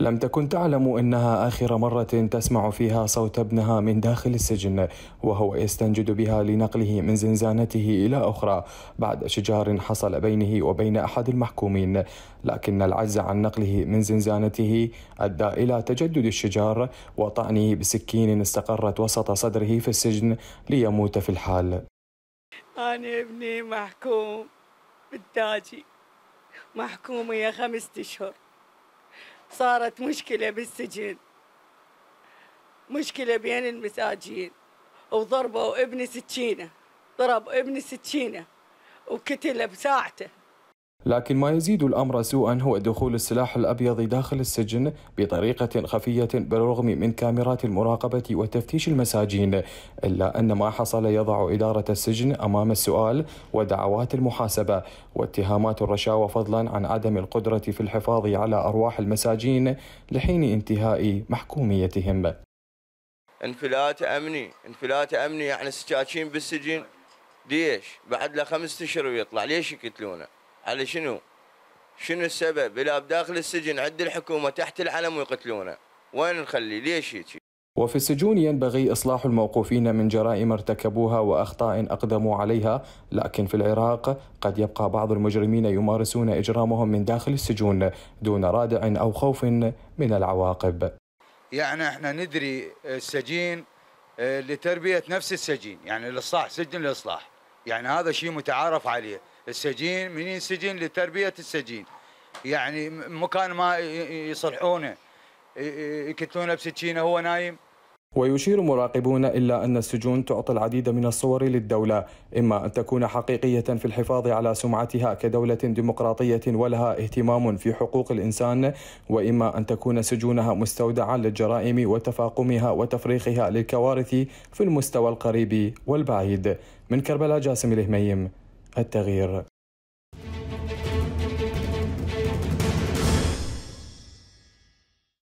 لم تكن تعلم انها اخر مره تسمع فيها صوت ابنها من داخل السجن وهو يستنجد بها لنقله من زنزانته الى اخرى بعد شجار حصل بينه وبين احد المحكومين لكن العجز عن نقله من زنزانته ادى الى تجدد الشجار وطعنه بسكين استقرت وسط صدره في السجن ليموت في الحال انا ابني محكوم بالتاجي محكومة يا خمسة أشهر صارت مشكلة بالسجن مشكلة بين المساجين وضربوا ابني سكينة ضرب ابني سكينة وقتله بساعته لكن ما يزيد الأمر سوءا هو دخول السلاح الأبيض داخل السجن بطريقة خفية بالرغم من كاميرات المراقبة وتفتيش المساجين إلا أن ما حصل يضع إدارة السجن أمام السؤال ودعوات المحاسبة واتهامات الرشاوى فضلا عن عدم القدرة في الحفاظ على أرواح المساجين لحين انتهاء محكوميتهم انفلات أمني انفلات أمني يعني سكاكين بالسجن ليش بعد له خمس أشهر ويطلع ليش يقتلونه على شنو؟ شنو السبب؟ إلى بداخل السجن عند الحكومة تحت العلم ويقتلونه وين نخلي ليش هيك؟ وفي السجون ينبغي إصلاح الموقوفين من جرائم ارتكبوها وأخطاء أقدموا عليها لكن في العراق قد يبقى بعض المجرمين يمارسون إجرامهم من داخل السجون دون رادع أو خوف من العواقب يعني احنا ندري السجين آه، لتربية نفس السجين يعني الإصلاح سجن الإصلاح يعني هذا شيء متعارف عليه السجين من السجين لتربيه السجين يعني مكان ما يصلحونه يقتلونه بسكينه هو نايم ويشير مراقبون إلا أن السجون تعطي العديد من الصور للدولة إما أن تكون حقيقية في الحفاظ على سمعتها كدولة ديمقراطية ولها اهتمام في حقوق الإنسان وإما أن تكون سجونها مستودعا للجرائم وتفاقمها وتفريخها للكوارث في المستوى القريب والبعيد من كربلاء جاسم الهميم التغيير